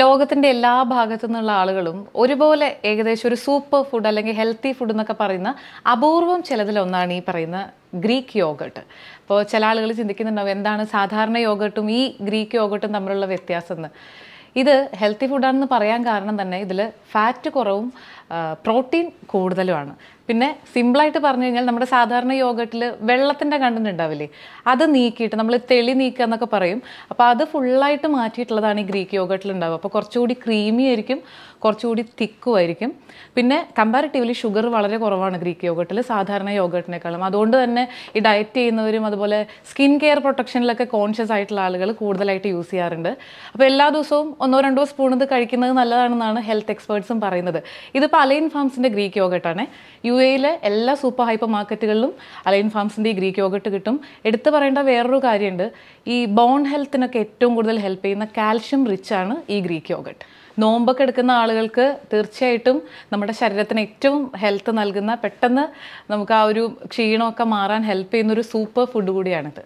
ലോകത്തിന്റെ എല്ലാ ഭാഗത്തു നിന്നുള്ള ആളുകളും ഒരുപോലെ ഏകദേശം ഒരു സൂപ്പർ ഫുഡ് അല്ലെങ്കിൽ ഹെൽത്തി ഫുഡ് എന്നൊക്കെ പറയുന്ന അപൂർവം ചിലതിലൊന്നാണ് ഈ പറയുന്ന ഗ്രീക്ക് യോഗട്ട് അപ്പോൾ ചില ആളുകൾ ചിന്തിക്കുന്നുണ്ടാവും എന്താണ് സാധാരണ യോഗട്ടും ഈ ഗ്രീക്ക് യോഗട്ടും തമ്മിലുള്ള വ്യത്യാസം എന്ന് ഇത് ഹെൽത്തി ഫുഡാണെന്ന് പറയാൻ കാരണം തന്നെ ഇതിൽ ഫാറ്റ് കുറവും പ്രോട്ടീൻ കൂടുതലുമാണ് പിന്നെ സിമ്പിളായിട്ട് പറഞ്ഞു കഴിഞ്ഞാൽ നമ്മുടെ സാധാരണ യോഗത്തിൽ വെള്ളത്തിൻ്റെ കണ്ടന്റ് ഉണ്ടാവില്ലേ അത് നീക്കിയിട്ട് നമ്മൾ തെളി നീക്കുക എന്നൊക്കെ പറയും അപ്പോൾ അത് ഫുള്ളായിട്ട് മാറ്റിയിട്ടുള്ളതാണ് ഈ ഗ്രീക്ക് യോഗട്ടിൽ ഉണ്ടാവുക അപ്പോൾ കുറച്ചുകൂടി ക്രീമി ആയിരിക്കും കുറച്ചുകൂടി തിക്കുമായിരിക്കും പിന്നെ കമ്പാരിറ്റീവ്ലി ഷുഗർ വളരെ കുറവാണ് ഗ്രീക്ക് യോഗട്ടിൽ സാധാരണ യോഗട്ടിനേക്കാളും അതുകൊണ്ട് തന്നെ ഈ ഡയറ്റ് ചെയ്യുന്നവരും അതുപോലെ സ്കിൻ കെയർ പ്രൊട്ടക്ഷനിലൊക്കെ കോൺഷ്യസ് ആയിട്ടുള്ള ആളുകൾ കൂടുതലായിട്ട് യൂസ് ചെയ്യാറുണ്ട് അപ്പോൾ എല്ലാ ദിവസവും ഒന്നോ രണ്ടോ സ്പൂൺ ഇത് കഴിക്കുന്നത് നല്ലതാണെന്നാണ് ഹെൽത്ത് എക്സ്പേർട്സും പറയുന്നത് ഇതിപ്പോൾ അലൈൻ ഫാംസിൻ്റെ ഗ്രീക്ക് യോഗട്ടാണ് യു എയിലെ എല്ലാ സൂപ്പർ ഹൈപ്പർ മാർക്കറ്റുകളിലും അലൈൻ ഫാംസിൻ്റെ ഈ ഗ്രീക്ക് യോഗട്ട് കിട്ടും എടുത്തു പറയേണ്ട വേറൊരു കാര്യമുണ്ട് ഈ ബോൺ ഹെൽത്തിനൊക്കെ ഏറ്റവും കൂടുതൽ ഹെൽപ്പ് ചെയ്യുന്ന കാൽഷ്യം റിച്ചാണ് ഈ ഗ്രീക്ക് യോഗട്ട് നോമ്പൊക്കെ എടുക്കുന്ന ആളുകൾക്ക് തീർച്ചയായിട്ടും നമ്മുടെ ശരീരത്തിന് ഏറ്റവും ഹെൽത്ത് നൽകുന്ന പെട്ടെന്ന് നമുക്ക് ആ ഒരു ക്ഷീണമൊക്കെ മാറാൻ ഹെൽപ്പ് ചെയ്യുന്ന ഒരു സൂപ്പർ ഫുഡ് കൂടിയാണിത്